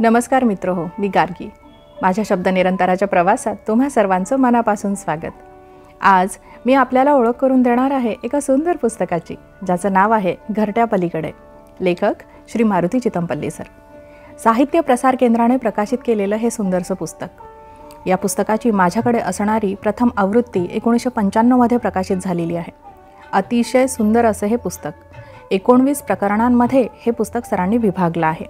नमस्कार मित्र हो मी गार्गी माझ्या शब्द निरंतराच्या प्रवासात तुम्हा सर्वांचं मनापासून स्वागत आज मी आपल्याला ओळख करून देणार आहे एका सुंदर पुस्तकाची ज्याचं नाव आहे घरट्या पलीकडे लेखक श्री मारुती चितमपल्ली सर साहित्य प्रसार केंद्राने प्रकाशित केलेलं हे सुंदरसं पुस्तक या पुस्तकाची माझ्याकडे असणारी प्रथम आवृत्ती एकोणीसशे पंच्याण्णवमध्ये प्रकाशित झालेली आहे अतिशय सुंदर असं हे पुस्तक एकोणवीस प्रकरणांमध्ये हे पुस्तक सरांनी विभागलं आहे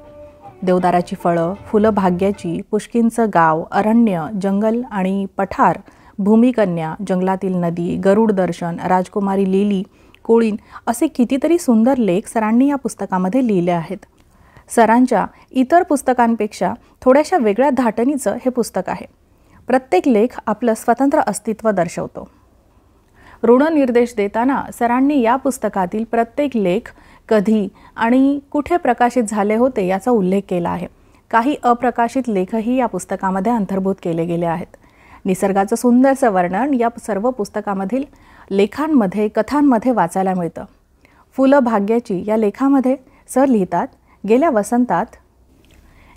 देवदाराची फळं फुलं भाग्याची पुष्कींचं गाव अरण्य जंगल आणि पठार भूमिकन्या जंगलातील नदी गरुड दर्शन राजकुमारी लिली कोळीन असे कितीतरी सुंदर लेख सरांनी या पुस्तकामध्ये लिहिले आहेत सरांच्या इतर पुस्तकांपेक्षा थोड्याशा वेगळ्या धाटणीचं हे पुस्तक आहे प्रत्येक लेख आपलं स्वतंत्र अस्तित्व दर्शवतो निर्देश देताना सरांनी या पुस्तकातील प्रत्येक लेख कधी आणि कुठे प्रकाशित झाले होते याचा उल्लेख केला आहे काही अप्रकाशित लेखही या पुस्तकामध्ये अंतर्भूत केले गेले आहेत निसर्गाचं सुंदरचं वर्णन या सर्व पुस्तकामधील लेखांमध्ये कथांमध्ये वाचायला मिळतं फुलं भाग्याची या लेखामध्ये सर लिहितात गेल्या वसंतात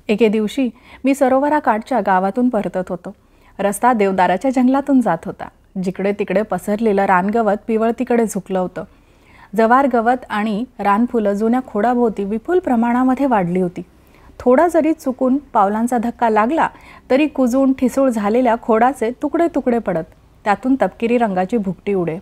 एके दिवशी मी सरोवराकाठच्या गावातून परतत होतो रस्ता देवदाराच्या जंगलातून जात होता जिकडे तिकडे पसरलेलं रानगवत पिवळ तिकडे झुकलं होतं जवार गवत आणि रानफुलं जुन्या खोडाभोवती विपुल प्रमाणामध्ये वाढली होती थोडा जरी चुकून पावलांचा धक्का लागला तरी कुजून ठिसूळ झालेल्या खोडाचे तुकडे तुकडे पडत त्यातून तपकिरी रंगाची भुकटी उडे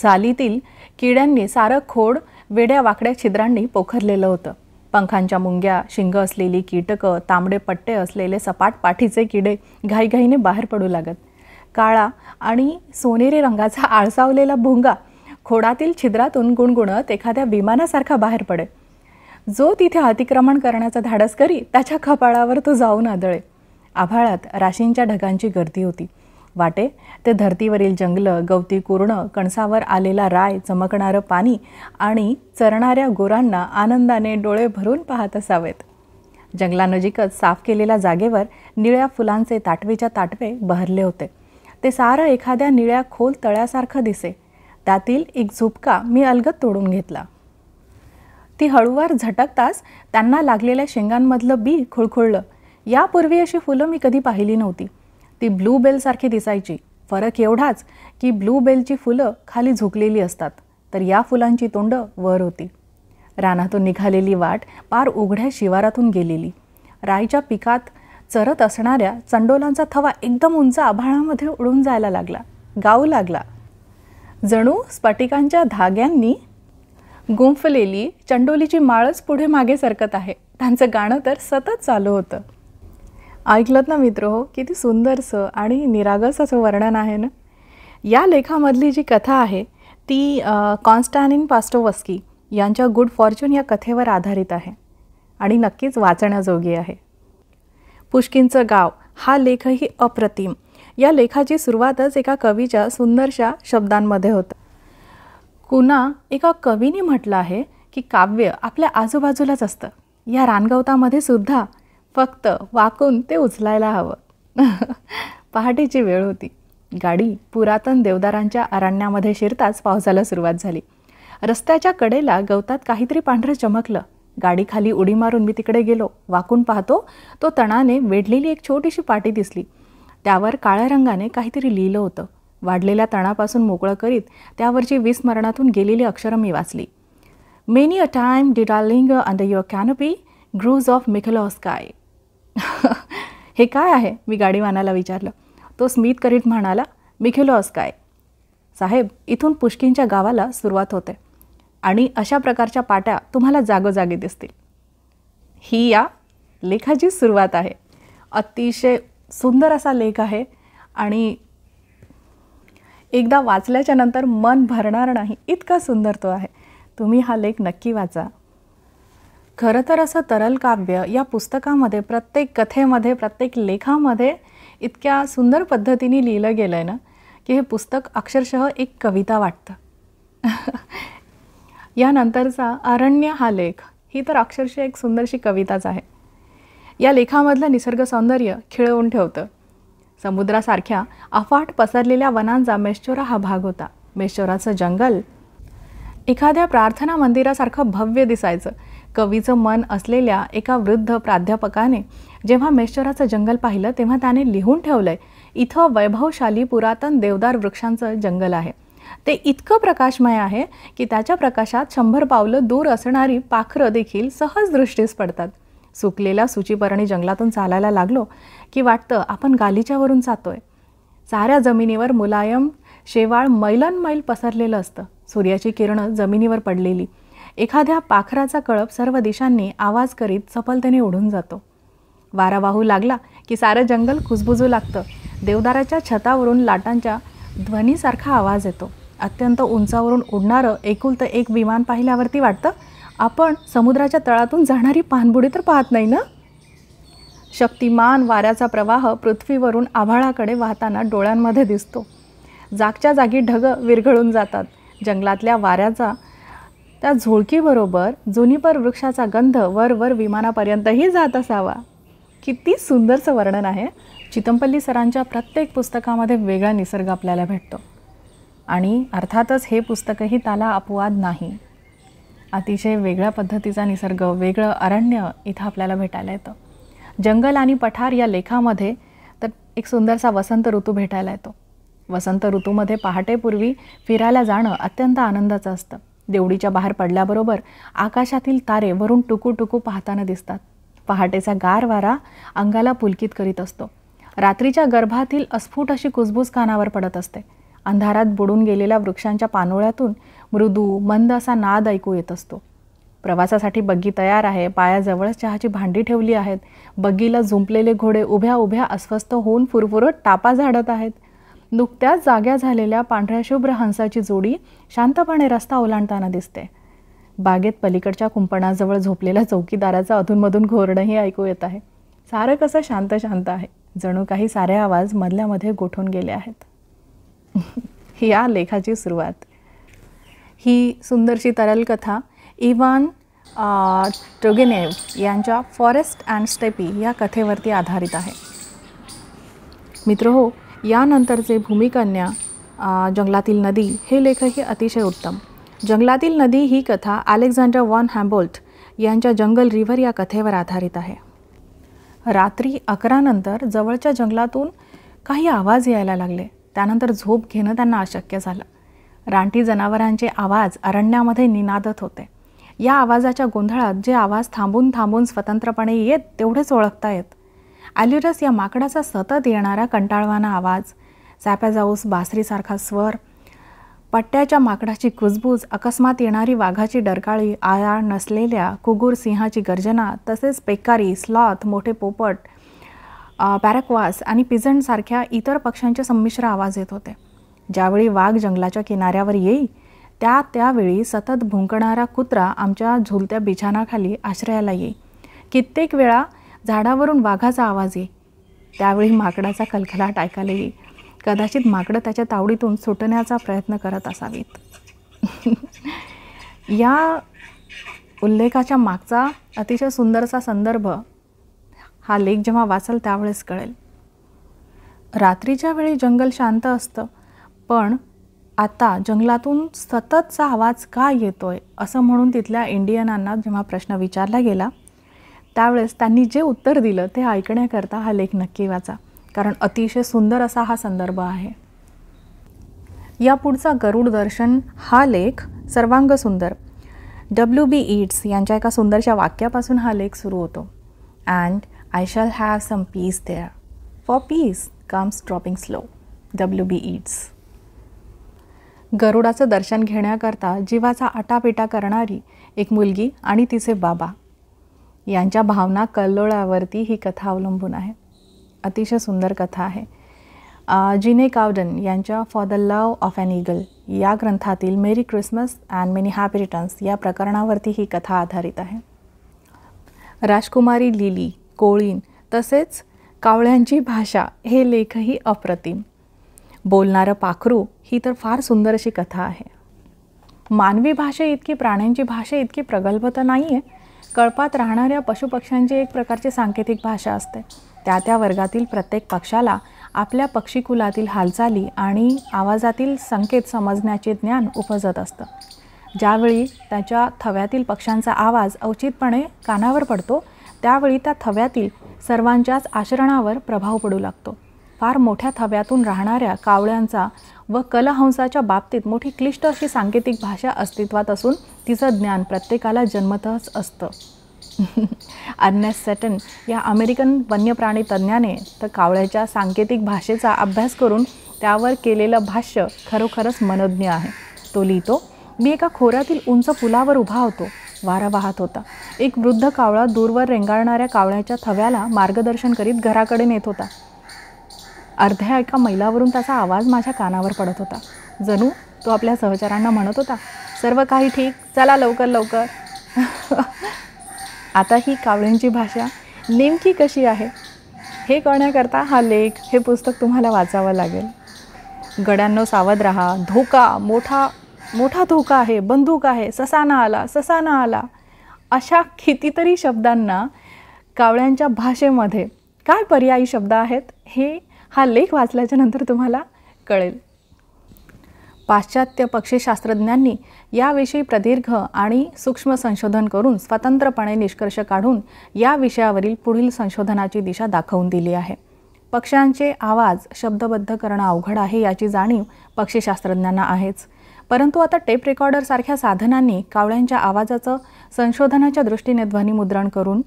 सालीतील किड्यांनी सारं खोड वेड्या वाकड्या छिद्रांनी पोखरलेलं होतं पंखांच्या मुंग्या शिंग असलेली कीटकं तांबडे पट्टे असलेले सपाट पाठीचे किडे घाईघाईने बाहेर पडू लागत काळा आणि सोनेरी रंगाचा आळसावलेला भुंगा खोडातील छिद्रातून गुणगुणत एखाद्या विमानासारखा बाहेर पडे जो तिथे अतिक्रमण करण्याचा धाडस करी त्याच्या खपाळावर तो जाऊन आदळे आभाळात राशींच्या ढगांची गर्दी होती वाटे ते धर्तीवरील जंगलं गवती कुरणं कणसावर आलेला राय चमकणारं पाणी आणि चरणाऱ्या गोरांना आनंदाने डोळे भरून पाहत असावेत जंगलानजीकच साफ केलेल्या जागेवर निळ्या फुलांचे ताटवेच्या ताटवे बहरले होते ते सारं एखाद्या निळ्या खोल तळ्यासारखं दिसे त्यातील एक झुपका मी अलगत तोडून घेतला ती हळूवार झटकताच त्यांना लागलेल्या शेंगांमधलं बी खुळखुळलं यापूर्वी अशी फुलं मी कधी पाहिली नव्हती ती ब्लू बेलसारखी दिसायची फरक एवढाच की ब्लू बेलची फुलं खाली झुकलेली असतात तर या फुलांची तोंड वर होती रानातून निघालेली वाट पार उघड्या शिवारातून गेलेली रायच्या पिकात चरत असणाऱ्या चंडोलांचा थवा एकदम उंच आभाळामध्ये उडून जायला लागला गाऊ लागला जणू स्फटिकांच्या धाग्यांनी गुंफलेली चंडोलीची माळच पुढे मागे सरकत आहे त्यांचं गाणं तर सतत चालू होतं ऐकलत ना मित्र हो किती सुंदरसं आणि निरागस असं वर्णन आहे ना या लेखामधली जी कथा आहे ती कॉन्स्टॅनिन पास्टोवस्की यांच्या गुड फॉर्च्यून या कथेवर आधारित आहे आणि नक्कीच वाचण्याजोगी आहे पुष्किनचं गाव हा लेखही अप्रतिम या लेखाची सुरुवातच एका कवीच्या सुंदरशा शब्दांमध्ये होतं कुणा एका कवीने म्हटलं आहे की काव्य आपल्या आजूबाजूलाच असतं या रानगवतामध्ये सुद्धा फक्त वाकून ते उचलायला हवं पहाटेची वेळ होती गाडी पुरातन देवदारांच्या अरण्यामध्ये शिरताच पावसाला सुरुवात झाली रस्त्याच्या कडेला गवतात काहीतरी पांढरं चमकलं गाडीखाली उडी मारून मी तिकडे गेलो वाकून पाहतो तो तणाने वेढलेली एक छोटीशी पाटी दिसली त्यावर काळ्या रंगाने काहीतरी लिहिलं होतं वाढलेल्या तणापासून मोकळं करीत त्यावरची विस्मरणातून गेलेली अक्षरं मी वाचली many a time did are linger under your canopy grows of sky हे काय आहे मी गाडीवानाला विचारलं तो स्मित करीत म्हणाला स्काय साहेब इथून पुष्कींच्या गावाला सुरुवात होते आणि अशा प्रकारच्या पाट्या तुम्हाला जागोजागी दिसतील ही या लेखाची सुरुवात आहे अतिशय सुंदर असा लेख आहे आणि एकदा वाचल्याच्या नंतर मन भरणार नाही इतका सुंदर तो आहे तुम्ही हा लेख नक्की वाचा खरं तर असं तरल काव्य या पुस्तकामध्ये प्रत्येक कथेमध्ये प्रत्येक लेखामध्ये इतक्या सुंदर पद्धतीने लिहिलं गेलं आहे ना की हे पुस्तक अक्षरशः एक कविता वाटतं यानंतरचा अरण्य हा लेख ही तर अक्षरशः एक सुंदरशी कविताच आहे या लेखामधलं निसर्ग सौंदर्य खिळवून ठेवतं समुद्रासारख्या अफाट पसरलेल्या वनांचा मेश्चोरा हा भाग होता मेश्चोराचं जंगल एखाद्या प्रार्थना मंदिरासारखं भव्य दिसायचं कवीचं मन असलेल्या एका वृद्ध प्राध्यापकाने जेव्हा मेश्चोराचं जंगल पाहिलं तेव्हा त्याने लिहून ठेवलंय इथं वैभवशाली पुरातन देवदार वृक्षांचं जंगल आहे ते इतकं प्रकाशमय आहे की त्याच्या प्रकाशात शंभर पावलं दूर असणारी पाखरं देखील सहज दृष्टीस पडतात सुकलेला सुचीपर्णी जंगलातून चालायला लागलो की वाटतं आपण गालीच्यावरून जातोय साऱ्या जमिनीवर मुलायम शेवाळ मैलन मैल पसरलेलं असतं सूर्याची किरणं जमिनीवर पडलेली एखाद्या पाखराचा कळप सर्व दिशांनी आवाज करीत सफलतेने ओढून जातो वारा वाहू लागला की सारं जंगल खुसबुजू लागतं देवदाराच्या छतावरून लाटांच्या ध्वनीसारखा आवाज येतो अत्यंत उंचावरून उडणारं एकुलतं एक विमान पाहिल्यावरती वाटतं आपण समुद्राच्या तळातून जाणारी पानबुडी तर पाहत नाही ना शक्तिमान वाऱ्याचा प्रवाह पृथ्वीवरून आभाळाकडे वाहताना डोळ्यांमध्ये दिसतो जागच्या जागी ढग विरघळून जातात जंगलातल्या वाऱ्याचा त्या झोळकीबरोबर जुनीपर वृक्षाचा गंध वर वर विमानापर्यंतही जात असावा किती सुंदरचं वर्णन आहे चितंपल्ली सरांच्या प्रत्येक पुस्तकामध्ये वेगळा निसर्ग आपल्याला भेटतो आणि अर्थातच हे पुस्तकही त्याला अपवाद नाही अतिशय वेगळ्या पद्धतीचा निसर्ग वेगळं अरण्य इथं आपल्याला भेटायला येतं जंगल आणि पठार या लेखामध्ये तर एक सुंदरसा वसंत ऋतू भेटायला येतो वसंत ऋतूमध्ये पहाटेपूर्वी फिरायला जाणं अत्यंत आनंदाचं असतं देवडीच्या बाहेर पडल्याबरोबर आकाशातील तारे वरून टुकू टुकू पाहताना दिसतात पहाटेचा गार वारा अंगाला पुलकित करीत असतो रात्रीच्या गर्भातील अस्फुट अशी कुजबूज कानावर पडत असते अंधारात बुडून गेलेल्या वृक्षांच्या पानोळ्यातून मृदू मंद असा नाद ऐकू येत असतो प्रवासासाठी बग्गी तयार आहे पायाजवळच चहाची भांडी ठेवली आहेत बग्गीला झुंपलेले घोडे उभ्या उभ्या अस्वस्थ होऊन फुरफुरत टापा झाडत आहेत नुकत्याच जाग्या झालेल्या पांढऱ्या शुभ्र हंसाची जोडी शांतपणे रस्ता ओलांडताना दिसते बागेत पलीकडच्या कुंपणाजवळ झोपलेल्या चौकीदाराचा अधूनमधून घोरणंही ऐकू येत आहे सारं कसं शांत शांत आहे जणू काही सारे आवाज मधल्यामध्ये गोठून गेले आहेत या लेखाची सुरुवात ही सुंदरशी कथा इवान टोगेनेव्ह यांच्या फॉरेस्ट अँड स्टेपी या कथेवरती आधारित आहे मित्र हो यानंतरचे भूमिकन्या जंगलातील नदी हे लेखही अतिशय उत्तम जंगलातील नदी ही कथा अलेक्झांडर वॉन हॅम्बोल्ट यांच्या जंगल रिव्हर या कथेवर आधारित आहे रात्री अकरानंतर जवळच्या जंगलातून काही आवाज यायला लागले त्यानंतर झोप घेणं त्यांना अशक्य झालं रानटी जनावरांचे आवाज अरण्यामध्ये निनादत होते या आवाजाच्या गोंधळात जे आवाज थांबून थांबून स्वतंत्रपणे येत तेवढेच ओळखता येत ॲल्युरस या माकडाचा सतत येणारा कंटाळवाना आवाज सॅपॅजाऊस बासरीसारखा स्वर पट्ट्याच्या माकडाची कुजबूज अकस्मात येणारी वाघाची डरकाळी आळा नसलेल्या कुगूर सिंहाची गर्जना तसेच पेकारी स्लॉथ मोठे पोपट बॅरकवास आणि सारख्या इतर पक्ष्यांचे संमिश्र आवाज येत होते ज्यावेळी वाघ जंगलाच्या किनाऱ्यावर येई त्या त्यावेळी सतत भुंकणारा कुत्रा आमच्या झुलत्या बिछाणाखाली आश्रयाला येई कित्येक वेळा झाडावरून वाघाचा आवाज येई त्यावेळी माकडाचा कलखलाट ऐकायला येई कदाचित माकडं त्याच्या तावडीतून सुटण्याचा प्रयत्न करत असावीत या उल्लेखाच्या मागचा अतिशय सुंदरसा संदर्भ हा लेख जेव्हा वाचाल त्यावेळेस कळेल रात्रीच्या वेळी जंगल शांत असतं पण आता जंगलातून सततचा आवाज का येतोय असं म्हणून तिथल्या इंडियनांना जेव्हा प्रश्न विचारला गेला त्यावेळेस त्यांनी जे उत्तर दिलं ते ऐकण्याकरता हा लेख नक्की वाचा कारण अतिशय सुंदर असा हा संदर्भ आहे यापुढचा गरुड दर्शन हा लेख सर्वांग सुंदर डब्ल्यू बी ईट्स यांच्या एका सुंदरशा वाक्यापासून हा लेख सुरू होतो and I shall have some peace there. For peace comes dropping slow. W B Yeats गरुडाचं दर्शन घेण्याकरता जीवाचा आटापिटा करणारी एक मुलगी आणि तिचे बाबा यांच्या भावना कल्लोळावरती ही कथा अवलंबून आहे अतिशय सुंदर कथा आहे जिने कावडन यांच्या for the love of an eagle या ग्रंथातील merry Christmas and many happy returns या प्रकरणावरती ही कथा आधारित आहे राजकुमारी लिली कोळीन तसेच कावळ्यांची भाषा हे लेखही अप्रतिम बोलणारं पाखरू ही तर फार सुंदर अशी कथा आहे मानवी भाषा इतकी प्राण्यांची भाषा इतकी प्रगल्भ तर नाही आहे कळपात राहणाऱ्या पशुपक्ष्यांची एक प्रकारची सांकेतिक भाषा असते त्या त्या वर्गातील प्रत्येक पक्षाला आपल्या पक्षीकुलातील हालचाली आणि आवाजातील संकेत समजण्याचे ज्ञान उपजत असतं ज्यावेळी त्याच्या थव्यातील पक्ष्यांचा आवाज औचितपणे कानावर पडतो त्यावेळी त्या थव्यातील सर्वांच्याच आचरणावर प्रभाव पडू लागतो फार मोठ्या थव्यातून राहणाऱ्या कावळ्यांचा व कलहंसाच्या बाबतीत मोठी क्लिष्ट अशी सांकेतिक भाषा अस्तित्वात असून तिचं ज्ञान प्रत्येकाला जन्मतच असतं अर्नेस सेटन या अमेरिकन वन्यप्राणी तज्ज्ञाने तर कावळ्याच्या सांकेतिक भाषेचा अभ्यास करून त्यावर केलेलं भाष्य खरोखरच मनज्ञ आहे तो लिहितो मी एका खोऱ्यातील उंच पुलावर उभा होतो वारा वाहत होता एक वृद्ध कावळा दूरवर रेंगाळणाऱ्या कावळ्याच्या थव्याला मार्गदर्शन करीत घराकडे नेत होता अर्ध्या एका मैलावरून त्याचा आवाज माझ्या कानावर पडत होता जणू तो आपल्या सहचारांना म्हणत होता सर्व काही ठीक चला लवकर लवकर आता ही कावळ्यांची भाषा नेमकी कशी आहे हे कळण्याकरता हा लेख हे पुस्तक तुम्हाला वाचावं लागेल गड्यांनो सावध रहा धोका मोठा मोठा धोका आहे बंदूक आहे ससाना आला ससाना आला अशा कितीतरी शब्दांना कावळ्यांच्या भाषेमध्ये काय पर्यायी शब्द आहेत हे हा लेख वाचल्याच्या नंतर तुम्हाला कळेल पाश्चात्य पक्षीशास्त्रज्ञांनी याविषयी प्रदीर्घ आणि सूक्ष्म संशोधन करून स्वतंत्रपणे निष्कर्ष काढून या विषयावरील पुढील संशोधनाची दिशा दाखवून दिली आहे पक्ष्यांचे आवाज शब्दबद्ध करणं अवघड आहे याची जाणीव पक्षीशास्त्रज्ञांना आहेच परंतु आता टेप रेकॉर्डरसारख्या साधनांनी कावळ्यांच्या आवाजाचं संशोधनाच्या दृष्टीने ध्वनिमुद्रण करून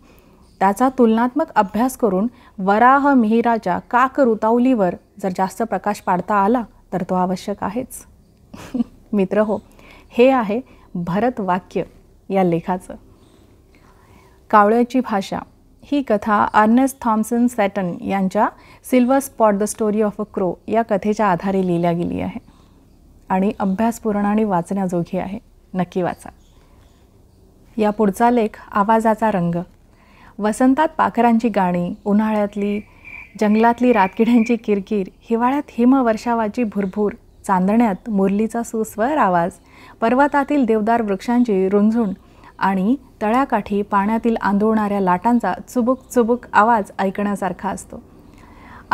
त्याचा तुलनात्मक अभ्यास करून वराह मिहिराच्या रुतावलीवर जर जास्त प्रकाश पाडता आला तर तो आवश्यक आहेच मित्र हो हे आहे भरत वाक्य या लेखाचं कावळ्याची भाषा ही कथा अर्नेस्ट थॉम्सन सॅटन यांच्या Silver Spot the story of a crow या कथेच्या आधारे लिहिल्या गेली आहे आणि अभ्यासपूर्ण आणि वाचण्याजोगी आहे नक्की वाचा या पुढचा लेख आवाजाचा रंग वसंतात पाखरांची गाणी उन्हाळ्यातली जंगलातली रातकिड्यांची किरकिर हिवाळ्यात हिमवर्षावाची भुरभूर चांदण्यात मुरलीचा सुस्वर आवाज पर्वतातील देवदार वृक्षांची रुंझुण आणि तळ्याकाठी पाण्यातील आंधळणाऱ्या लाटांचा चुबुक चुबुक आवाज ऐकण्यासारखा असतो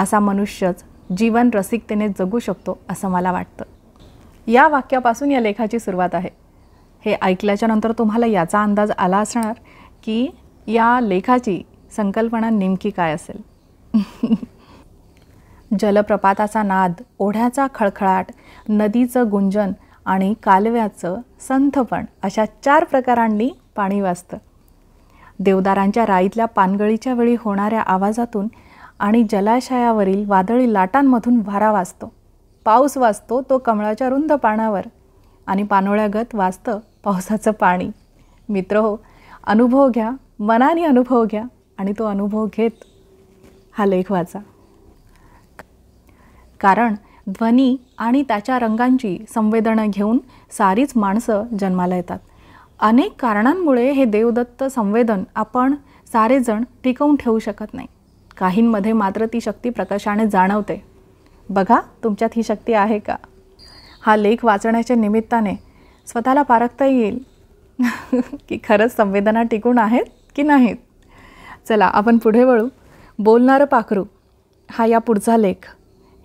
असा मनुष्यच जीवन रसिकतेने जगू शकतो असं मला वाटतं या वाक्यापासून या लेखाची सुरुवात आहे हे ऐकल्याच्या नंतर तुम्हाला याचा अंदाज आला असणार की या लेखाची संकल्पना नेमकी काय असेल जलप्रपाताचा नाद ओढ्याचा खळखळाट नदीचं गुंजन आणि कालव्याचं संथपण अशा चार प्रकारांनी पाणी वाचतं देवदारांच्या राईतल्या पानगळीच्या वेळी होणाऱ्या आवाजातून आणि जलाशयावरील वादळी लाटांमधून वारा वाचतो पाऊस वाचतो तो कमळाच्या रुंद पानावर आणि पानोळ्यागत वाचतं पावसाचं पाणी मित्र हो अनुभव घ्या मनाने अनुभव घ्या आणि तो अनुभव घेत हा लेख वाचा कारण ध्वनी आणि त्याच्या रंगांची संवेदना घेऊन सारीच माणसं जन्माला येतात अनेक कारणांमुळे हे देवदत्त संवेदन आपण सारेजण टिकवून ठेवू शकत नाही काहींमध्ये मात्र ती शक्ती प्रकाशाने जाणवते बघा तुमच्यात ही शक्ती आहे का हा लेख वाचण्याच्या निमित्ताने स्वतःला पारखता येईल की खरंच संवेदना टिकून आहेत की नाहीत चला आपण पुढे वळू बोलणारं पाखरू हा या पुढचा लेख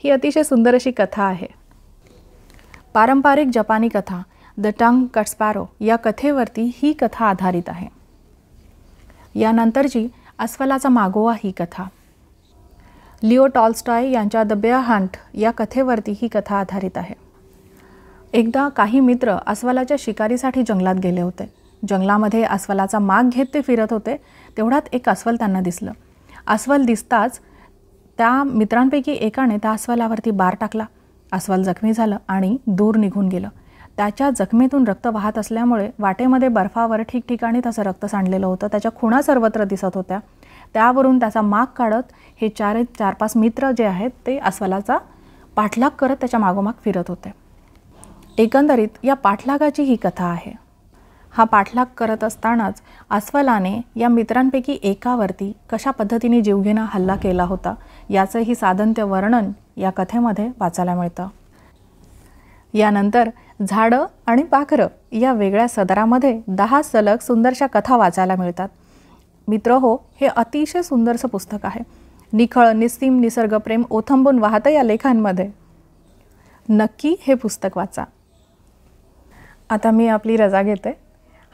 ही अतिशय सुंदर अशी कथा आहे पारंपरिक जपानी कथा द टंग कट्सपॅरो या कथेवरती ही कथा आधारित आहे यानंतरची अस्वलाचा मागोवा ही कथा लिओ टॉलस्टॉय यांच्या द बेअर हंट या कथेवरती ही कथा आधारित आहे एकदा काही मित्र अस्वलाच्या शिकारीसाठी जंगलात गेले होते जंगलामध्ये अस्वलाचा माग घेत ते फिरत होते तेवढ्यात एक अस्वल त्यांना दिसलं अस्वल दिसताच त्या मित्रांपैकी एकाने त्या अस्वलावरती बार टाकला अस्वल जखमी झालं आणि दूर निघून गेलं त्याच्या जखमीतून रक्त वाहत असल्यामुळे वाटेमध्ये बर्फावर ठिकठिकाणी तसं रक्त सांडलेलं होतं त्याच्या खुणा सर्वत्र दिसत होत्या त्यावरून त्याचा माग काढत हे चार चार पाच मित्र जे आहेत ते अस्वलाचा पाठलाग करत त्याच्या मागोमाग फिरत होते एकंदरीत या पाठलागाची ही कथा आहे हा पाठलाग करत असतानाच अस्वलाने या मित्रांपैकी एकावरती कशा पद्धतीने जीवघेणा हल्ला केला होता याचंही साधंत्य वर्णन या कथेमध्ये वाचायला मिळतं यानंतर झाडं आणि पाखरं या वेगळ्या सदरामध्ये दहा सलग सुंदरशा कथा वाचायला मिळतात मित्र हो हे अतिशय सुंदरसं पुस्तक आहे निखळ निस्तीम निसर्गप्रेम ओथंबून वाहतं या लेखांमध्ये नक्की हे पुस्तक वाचा आता मी आपली रजा घेते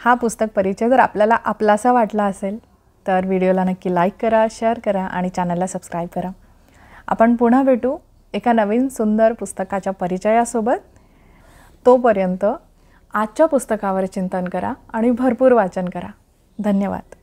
हा पुस्तक परिचय जर आपल्याला आपलासा वाटला असेल तर व्हिडिओला नक्की लाईक करा शेअर करा आणि चॅनलला सबस्क्राईब करा आपण पुन्हा भेटू एका नवीन सुंदर पुस्तकाच्या परिचयासोबत तोपर्यंत आजच्या पुस्तकावर चिंतन करा आणि भरपूर वाचन करा धन्यवाद